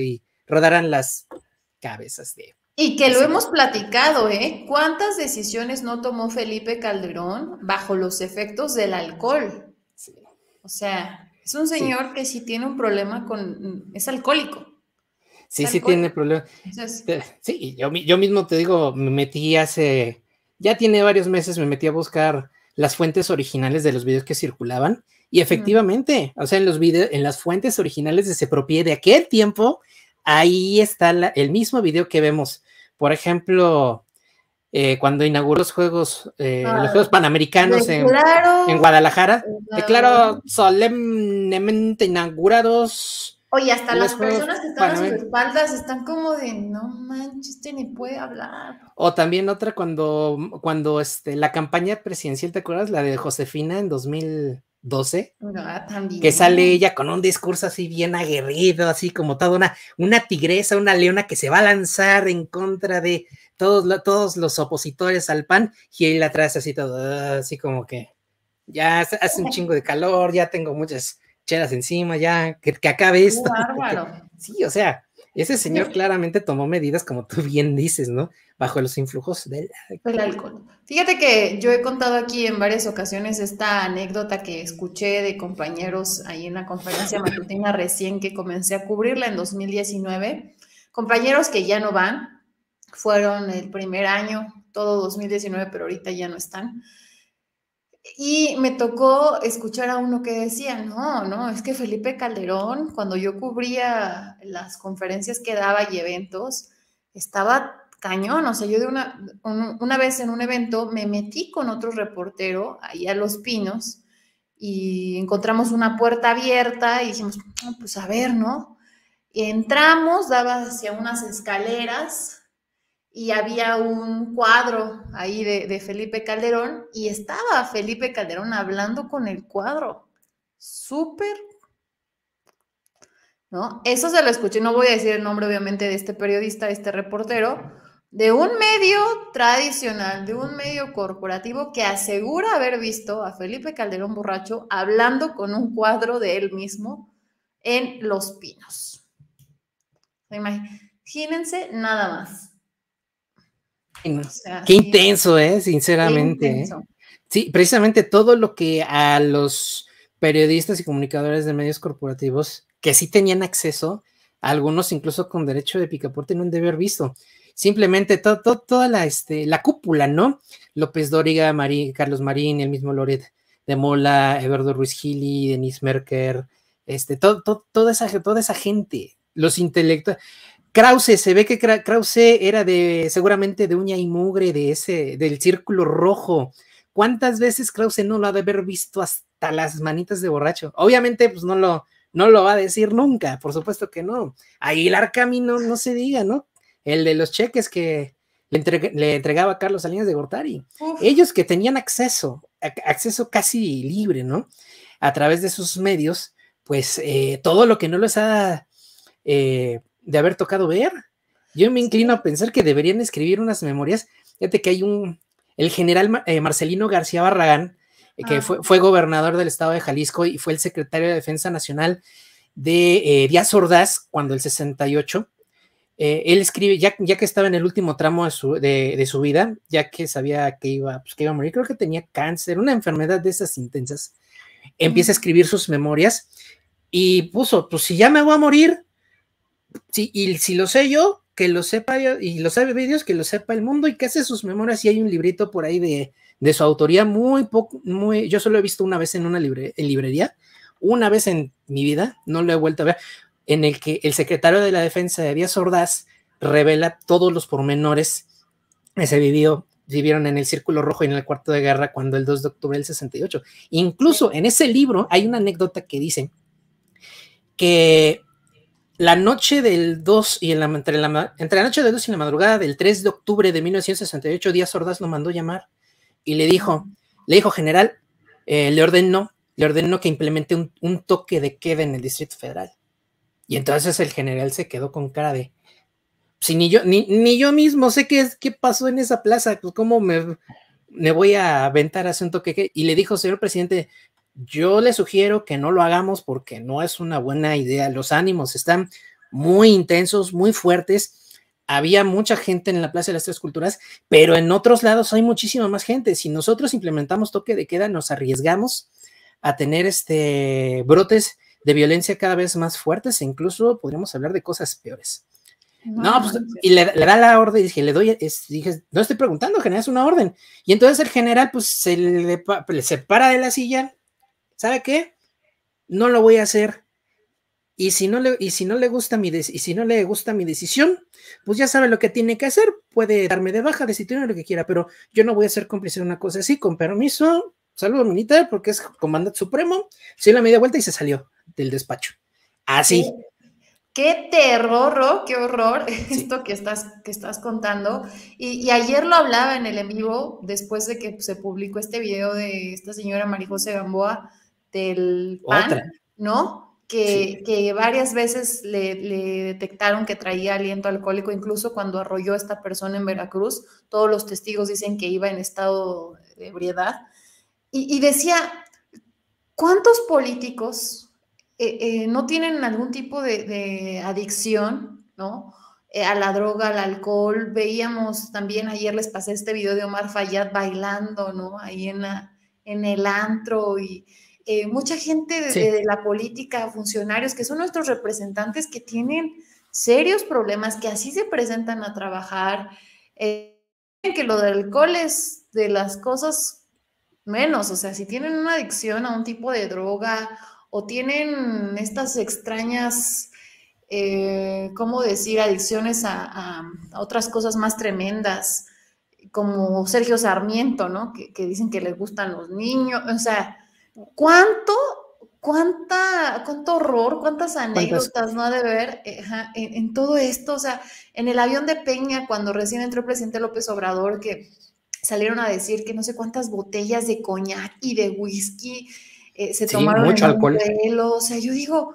y rodarán las cabezas de... Y que lo hemos platicado, ¿eh? ¿Cuántas decisiones no tomó Felipe Calderón bajo los efectos del alcohol? Sí. O sea, es un señor que sí tiene un problema con... es alcohólico. Sí, sí tiene problemas. Eh, sí, yo, yo mismo te digo, me metí hace... Ya tiene varios meses, me metí a buscar las fuentes originales de los videos que circulaban y efectivamente, o sea, en los videos, en las fuentes originales de Propie de aquel tiempo, ahí está el mismo video que vemos. Por ejemplo, eh, cuando inauguró los Juegos, eh, los ah, Juegos Panamericanos en, en, Guadalajara, declaró solemnemente inaugurados. Oye, hasta las personas que están a sus espaldas están como de no manches, este ni puede hablar. O también otra cuando, cuando este, la campaña presidencial, ¿te acuerdas? La de Josefina en 2000. 12, ah, que sale ella con un discurso así bien aguerrido, así como toda una, una tigresa, una leona que se va a lanzar en contra de todos, todos los opositores al pan, y él trae así todo, ah, así como que ya hace un chingo de calor, ya tengo muchas chelas encima, ya que, acabe esto. sí, o sea, ese señor claramente tomó medidas, como tú bien dices, ¿no? Bajo los influjos del alcohol. alcohol. Fíjate que yo he contado aquí en varias ocasiones esta anécdota que escuché de compañeros ahí en la conferencia matutina recién que comencé a cubrirla en 2019. Compañeros que ya no van, fueron el primer año, todo 2019, pero ahorita ya no están. Y me tocó escuchar a uno que decía, no, no, es que Felipe Calderón, cuando yo cubría las conferencias que daba y eventos, estaba cañón. O sea, yo de una, vez en un evento me metí con otro reportero ahí a Los Pinos y encontramos una puerta abierta y dijimos, ah, pues a ver, ¿no? Y entramos, daba hacia unas escaleras y había un cuadro ahí de, Felipe Calderón y estaba Felipe Calderón hablando con el cuadro. Súper. ¿No? Eso se lo escuché, no voy a decir el nombre obviamente de este periodista, de este reportero, de un medio tradicional, de un medio corporativo que asegura haber visto a Felipe Calderón borracho hablando con un cuadro de él mismo en Los Pinos. Imagínense nada más qué intenso, eh, sinceramente. ¿eh? Sí, precisamente todo lo que a los periodistas y comunicadores de medios corporativos que sí tenían acceso, algunos incluso con derecho de picaporte, no han de haber visto. Simplemente toda este, la, cúpula, ¿no? López Dóriga, Carlos Marín, el mismo Loret de Mola, Eduardo Ruiz Gili, Denise Merker, este, todo, toda, esa, toda esa gente, los intelectuales. Krause, se ve que Krause era de seguramente de uña y mugre de ese, del círculo rojo. ¿Cuántas veces Krause no lo ha de haber visto hasta las manitas de borracho? Obviamente, pues no lo, no lo va a decir nunca, por supuesto que no. Aguilar Camino, no se diga, ¿no? El de los cheques que le, entregaba a Carlos Salinas de Gortari. Ellos que tenían acceso, acceso casi libre, ¿no? A través de sus medios, pues eh, todo lo que no les ha eh, de haber tocado ver. Yo me inclino a pensar que deberían escribir unas memorias. Fíjate que hay un, el general eh, Marcelino García Barragán, eh, que ah. fue, gobernador del estado de Jalisco y fue el secretario de Defensa Nacional de eh, Díaz Ordaz cuando el 68. él escribe, ya, ya, que estaba en el último tramo de su, vida, ya que sabía que iba, pues, que iba a morir, creo que tenía cáncer, una enfermedad de esas intensas, empieza a escribir sus memorias y puso, pues si ya me voy a morir, Sí, y si lo sé yo, que lo sepa yo, y lo sabe Dios, que lo sepa el mundo y que hace sus memorias. Y hay un librito por ahí de, su autoría, muy poco, muy, yo solo he visto una vez en una librería, una vez en mi vida, no lo he vuelto a ver, en el que el secretario de la defensa de Díaz Ordaz revela todos los pormenores que se vivieron en el Círculo Rojo y en el Cuarto de Guerra cuando el 2 de octubre del 68. Incluso en ese libro hay una anécdota que dice que la noche del 2 y entre, la, noche del 2 y la madrugada del 3 de octubre de 1968, Díaz Ordaz lo mandó llamar y le dijo, le dijo, general, eh, le ordenó, le ordenó que implemente un, toque de queda en el Distrito Federal. Y entonces el general se quedó con cara de, si ni yo, ni, yo mismo sé qué, qué pasó en esa plaza, pues cómo me, voy a aventar a hacer un toque. Y le dijo, señor presidente, yo le sugiero que no lo hagamos porque no es una buena idea. Los ánimos están muy intensos, muy fuertes. Había mucha gente en la Plaza de las Tres Culturas, pero en otros lados hay muchísima más gente. Si nosotros implementamos toque de queda, nos arriesgamos a tener este, brotes de violencia cada vez más fuertes e incluso podríamos hablar de cosas peores. No, pues, y le, da la orden, dije, le doy, dije, no estoy preguntando, general, una orden. Y entonces el general, pues, se le, se de la silla, ¿sabe qué? No lo voy a hacer. Y si no le, y si no le gusta mi y si no le gusta mi decisión, pues ya sabe lo que tiene que hacer, puede darme de baja, tiene lo que quiera, pero yo no voy a ser cómplice de una cosa así, con permiso, saludo militar, porque es comandante supremo, se dio la media vuelta y se salió del despacho. Así. Qué terror, oh, qué horror esto que estás, que estás contando. Y, y, ayer lo hablaba en el en vivo, después de que pues, se publicó este video de esta señora María José Gamboa, del pan, ¿no? Que, varias veces le, detectaron que traía aliento alcohólico, incluso cuando arrolló esta persona en Veracruz, todos los testigos dicen que iba en estado de ebriedad. Y, decía, ¿cuántos políticos eh, eh, no tienen algún tipo de, adicción, ¿no? Eh, a la droga, al alcohol. Veíamos también, ayer les pasé este video de Omar Fayad bailando, ¿no? Ahí en, en el antro y, eh, mucha gente de, la política, funcionarios, que son nuestros representantes que tienen serios problemas, que así se presentan a trabajar, eh, que lo del alcohol es de las cosas menos, o sea, si tienen una adicción a un tipo de droga o tienen estas extrañas, eh, ¿cómo decir?, adicciones a, otras cosas más tremendas, como Sergio Sarmiento, ¿no? que dicen que les gustan los niños, o sea, ¿Cuánto, cuánta, cuánto horror, cuántas anécdotas no ha de ver eh, en, todo esto? O sea, en el avión de Peña, cuando recién entró el presidente López Obrador, que salieron a decir que no sé cuántas botellas de coñac y de whisky eh, se tomaron mucho en el alcohol. O sea, yo digo,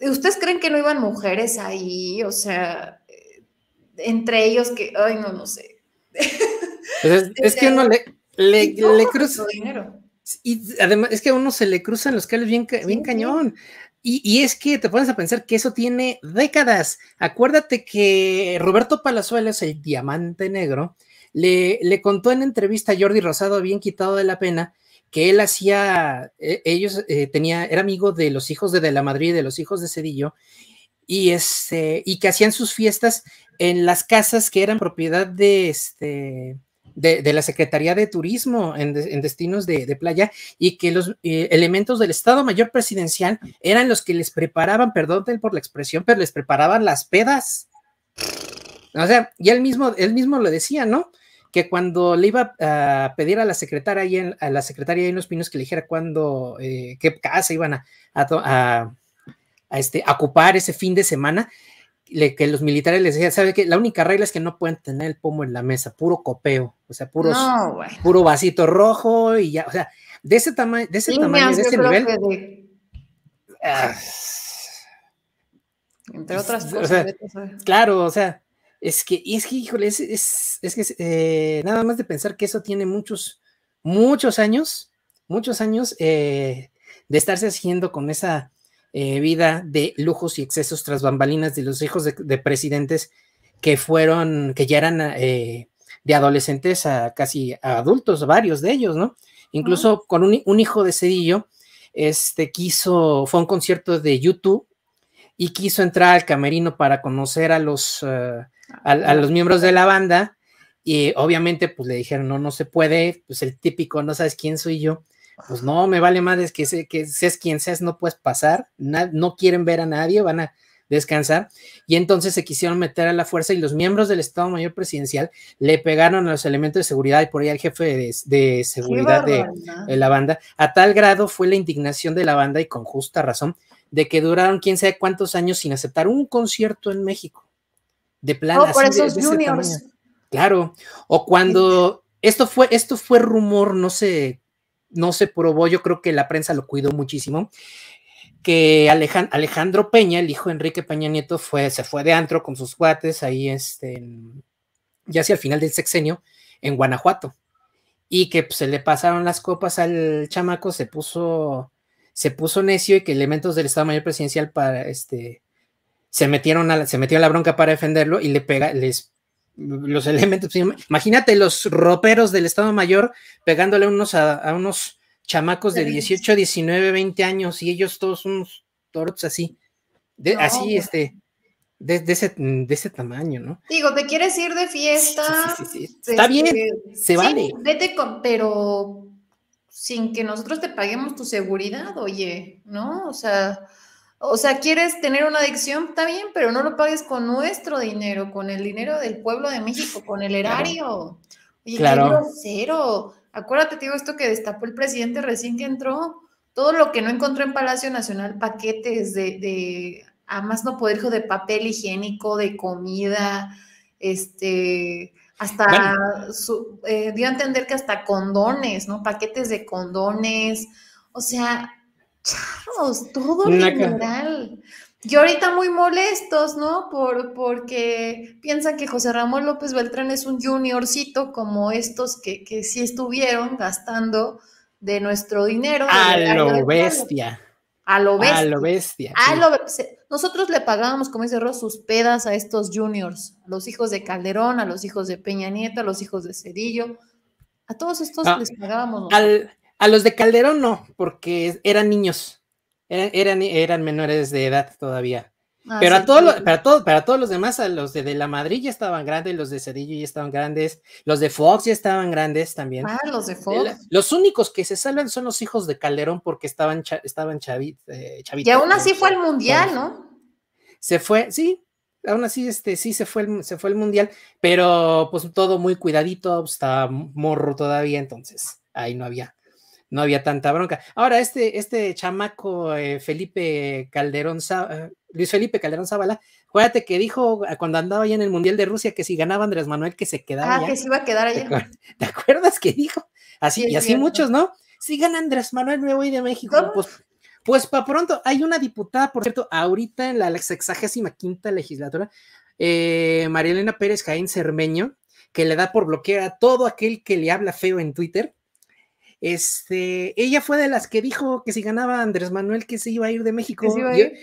¿ustedes creen que no iban mujeres ahí? O sea, eh, entre ellos que, ay, no, no sé. Pues es, que no le, le, le cruza. Dinero y además, es que a uno se le cruzan los cables bien, bien cañón. Y, es que te pones a pensar que eso tiene décadas. Acuérdate que Roberto Palazuelos, el diamante negro, le, le contó en entrevista a Jordi Rosado, bien quitado de la pena, que él hacía, eh, ellos tenían, eh, tenía, era amigo de los hijos de De la Madrid, de los hijos de Cedillo, y, este, y que hacían sus fiestas en las casas que eran propiedad de, este, de, la Secretaría de Turismo en, destinos de, playa y que los eh, elementos del Estado Mayor Presidencial eran los que les preparaban, perdón por la expresión, pero les preparaban las pedas. O sea, y él mismo, él mismo lo decía, ¿no? que cuando le iba a pedir a la secretaria ahí a la secretaria de Los Pinos que le dijera cuándo, eh, qué casa iban a, este, ocupar ese fin de semana, que los militares les decían, ¿sabe qué? La única regla es que no pueden tener el pomo en la mesa, puro copeo, o sea, puro puro vasito rojo y ya, o sea, de ese, tamaño, de ese tamaño, de ese ah, nivel. entre otras cosas. claro, o sea, es que, es que, híjole, es, que eh, nada más de pensar que eso tiene muchos, muchos años, muchos años eh, de estarse haciendo con esa eh, vida de lujos y excesos tras bambalinas de los hijos de, presidentes que fueron, que ya eran ah, eh, de adolescentes a casi adultos, varios de ellos, ¿no? Incluso con un, hijo de Cedillo, este quiso, fue a un concierto de YouTube y quiso entrar al camerino para conocer a los, ah, a, los miembros de la banda y obviamente pues le dijeron, no, no se puede, pues el típico, no sabes quién soy yo pues no, me vale más que, sé que seas quien seas, no puedes pasar, no quieren ver a nadie, van a descansar. Y entonces se quisieron meter a la fuerza y los miembros del Estado Mayor Presidencial le pegaron a los elementos de seguridad y por ahí al jefe de, seguridad de, la banda. A tal grado fue la indignación de la banda y con justa razón de que duraron quién sabe cuántos años sin aceptar un concierto en México. De plan oh, Claro. O cuando esto fue, esto fue rumor, no sé no se probó, yo creo que la prensa lo cuidó muchísimo, que Alejandro Peña, el hijo de Enrique Peña Nieto, fue, se fue de antro con sus cuates ahí, este, ya hacia el final del sexenio, en Guanajuato, y que pues, se le pasaron las copas al chamaco, se puso, se puso necio y que elementos del Estado Mayor Presidencial para, este, se metieron a la, se metió a la bronca para defenderlo y le pega, les los elementos. Pues, imagínate los roperos del Estado Mayor pegándole unos a, unos chamacos de 18, 19, 20 años y ellos todos unos torts así. De, así, pues. este. De, ese, tamaño, ¿no? Digo, te quieres ir de fiesta. Este, Está bien, se vale. Vete con, pero sin que nosotros te paguemos tu seguridad, oye, ¿no? O sea, o sea, quieres tener una adicción, está bien, pero no lo pagues con nuestro dinero, con el dinero del pueblo de México, con el erario. Oye, claro. cero. Acuérdate, digo, esto que destapó el presidente recién que entró. Todo lo que no encontró en Palacio Nacional, paquetes de, además más no poder, de papel higiénico, de comida, este, hasta, eh, dio a entender que hasta condones, ¿no? Paquetes de condones, o sea, charros, todo general! Y ahorita muy molestos, ¿no? Por, porque piensan que José Ramón López Beltrán es un juniorcito como estos que, sí estuvieron gastando de nuestro dinero. A lo bestia. A lo bestia. A lo bestia. Nosotros le pagábamos, como dice Ros, sus pedas a estos juniors, a los hijos de Calderón, a los hijos de Peña Nieto, a los hijos de Cedillo. A todos estos ah, les pagábamos. A los de Calderón no, porque eran niños, eran, eran, menores de edad todavía. Ah, pero a todos, para, para todos los demás, a los de, La Madrid ya estaban grandes, los de Cedillo ya estaban grandes, los de Fox ya estaban grandes también. Ah, los de Fox. los únicos que se salvan son los hijos de Calderón porque estaban, estaban chavitos. Eh, y aún así fue el mundial, ¿no? Se fue, sí, aún así este, sí se fue, el, se fue el mundial, pero pues todo muy cuidadito, estaba morro todavía, entonces ahí no había, no había tanta bronca. Ahora, este, este chamaco eh, Felipe Calderón, eh, Luis Felipe Calderón Zavala, acuérdate que dijo ah, cuando andaba allá en el Mundial de Rusia que si ganaba Andrés Manuel que se quedaba. Ah, que se iba a quedar allá. ¿Te, acuerdas que dijo? Así, y así muchos, ¿no? Si gana Andrés Manuel, me voy de México. Pues, pues para pronto, hay una diputada, por cierto, ahorita en la sexagésima quinta legislatura, eh, María Elena Pérez Jaén Cermeño, que le da por bloquear a todo aquel que le habla feo en Twitter este, ella fue de las que dijo que si ganaba Andrés Manuel que se iba a ir de México.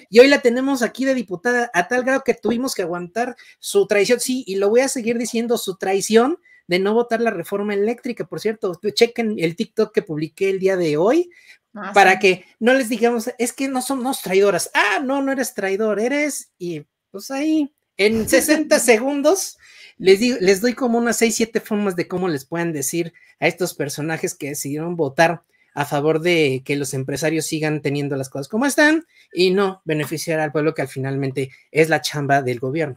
Y, hoy la tenemos aquí de diputada a tal grado que tuvimos que aguantar su traición, sí, y lo voy a seguir diciendo, su traición de no votar la reforma eléctrica. Por cierto, chequen el TikTok que publiqué el día de hoy ah, para que no les digamos, es que no somos traidoras. Ah, no, no eres traidor, eres y pues ahí en 60 segundos les, les doy como unas 6, 7 formas de cómo les pueden decir a estos personajes que decidieron votar a favor de que los empresarios sigan teniendo las cosas como están y no beneficiar al pueblo que al finalmente es la chamba del gobierno.